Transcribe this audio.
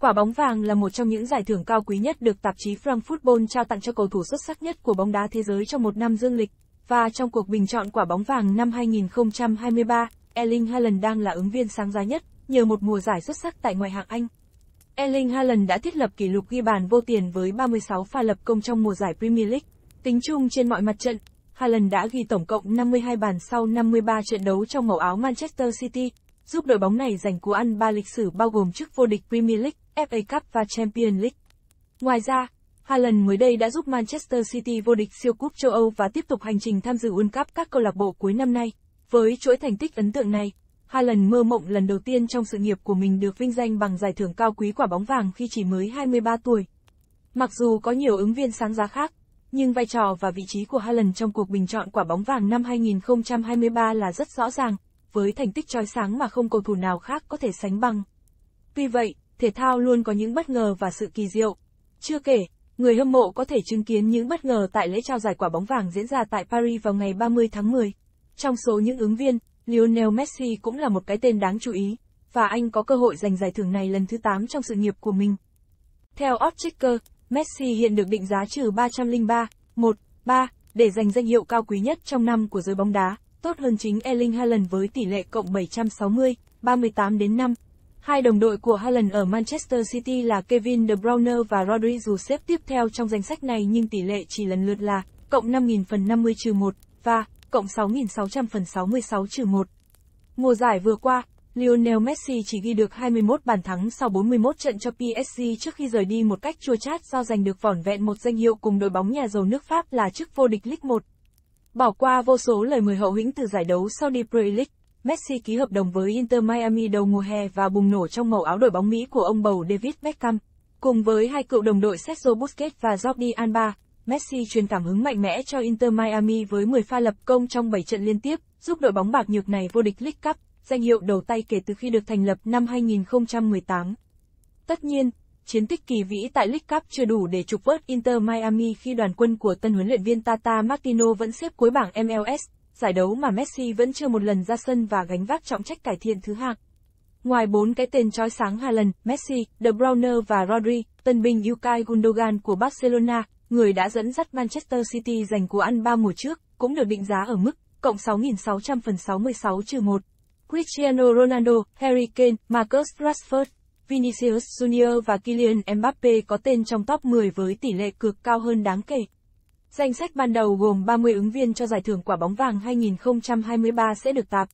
Quả bóng vàng là một trong những giải thưởng cao quý nhất được tạp chí Frank Football trao tặng cho cầu thủ xuất sắc nhất của bóng đá thế giới trong một năm dương lịch. Và trong cuộc bình chọn quả bóng vàng năm 2023, Erling Haaland đang là ứng viên sáng giá nhất nhờ một mùa giải xuất sắc tại ngoại hạng Anh. Erling Haaland đã thiết lập kỷ lục ghi bàn vô tiền với 36 pha lập công trong mùa giải Premier League. Tính chung trên mọi mặt trận, Haaland đã ghi tổng cộng 52 bàn sau 53 trận đấu trong màu áo Manchester City giúp đội bóng này giành cú ăn ba lịch sử bao gồm chức vô địch Premier League, FA Cup và Champions League. Ngoài ra, Haaland mới đây đã giúp Manchester City vô địch siêu cúp châu Âu và tiếp tục hành trình tham dự World Cup các câu lạc bộ cuối năm nay. Với chuỗi thành tích ấn tượng này, Haaland mơ mộng lần đầu tiên trong sự nghiệp của mình được vinh danh bằng giải thưởng cao quý quả bóng vàng khi chỉ mới 23 tuổi. Mặc dù có nhiều ứng viên sáng giá khác, nhưng vai trò và vị trí của Haaland trong cuộc bình chọn quả bóng vàng năm 2023 là rất rõ ràng với thành tích trói sáng mà không cầu thủ nào khác có thể sánh bằng. Tuy vậy, thể thao luôn có những bất ngờ và sự kỳ diệu. Chưa kể, người hâm mộ có thể chứng kiến những bất ngờ tại lễ trao giải quả bóng vàng diễn ra tại Paris vào ngày 30 tháng 10. Trong số những ứng viên, Lionel Messi cũng là một cái tên đáng chú ý, và anh có cơ hội giành giải thưởng này lần thứ 8 trong sự nghiệp của mình. Theo Oddschecker, Messi hiện được định giá trừ 303, 1, 3 để giành danh hiệu cao quý nhất trong năm của giới bóng đá tốt hơn chính Erling Haaland với tỷ lệ cộng 760, 38 đến 5. Hai đồng đội của Haaland ở Manchester City là Kevin De Bruyne và Rodri dù xếp tiếp theo trong danh sách này nhưng tỷ lệ chỉ lần lượt là cộng 5.000 phần 50 trừ 1 và cộng 6.600 phần 66 trừ 1. Mùa giải vừa qua, Lionel Messi chỉ ghi được 21 bàn thắng sau 41 trận cho PSG trước khi rời đi một cách chua chát do giành được vỏn vẹn một danh hiệu cùng đội bóng nhà giàu nước Pháp là chức vô địch Ligue 1. Bỏ qua vô số lời mời hậu hĩnh từ giải đấu Saudi Pro League, Messi ký hợp đồng với Inter Miami đầu mùa hè và bùng nổ trong màu áo đội bóng Mỹ của ông bầu David Beckham. Cùng với hai cựu đồng đội Sergio Busquets và Jordi Alba, Messi truyền cảm hứng mạnh mẽ cho Inter Miami với 10 pha lập công trong 7 trận liên tiếp, giúp đội bóng bạc nhược này vô địch League Cup, danh hiệu đầu tay kể từ khi được thành lập năm 2018. Tất nhiên, chiến tích kỳ vĩ tại League Cup chưa đủ để trục vớt Inter Miami khi đoàn quân của tân huấn luyện viên Tata Martino vẫn xếp cuối bảng MLS, giải đấu mà Messi vẫn chưa một lần ra sân và gánh vác trọng trách cải thiện thứ hạng. Ngoài bốn cái tên chói sáng Hà lần, Messi, De Bruyne và Rodri, tân binh Ilkay Gundogan của Barcelona, người đã dẫn dắt Manchester City giành cú ăn 3 mùa trước, cũng được định giá ở mức cộng 6.600 phần 66 1. Cristiano Ronaldo, Harry Kane, Marcus Rashford, Vinicius Junior và Kylian Mbappe có tên trong top 10 với tỷ lệ cược cao hơn đáng kể. Danh sách ban đầu gồm 30 ứng viên cho giải thưởng quả bóng vàng 2023 sẽ được tạp.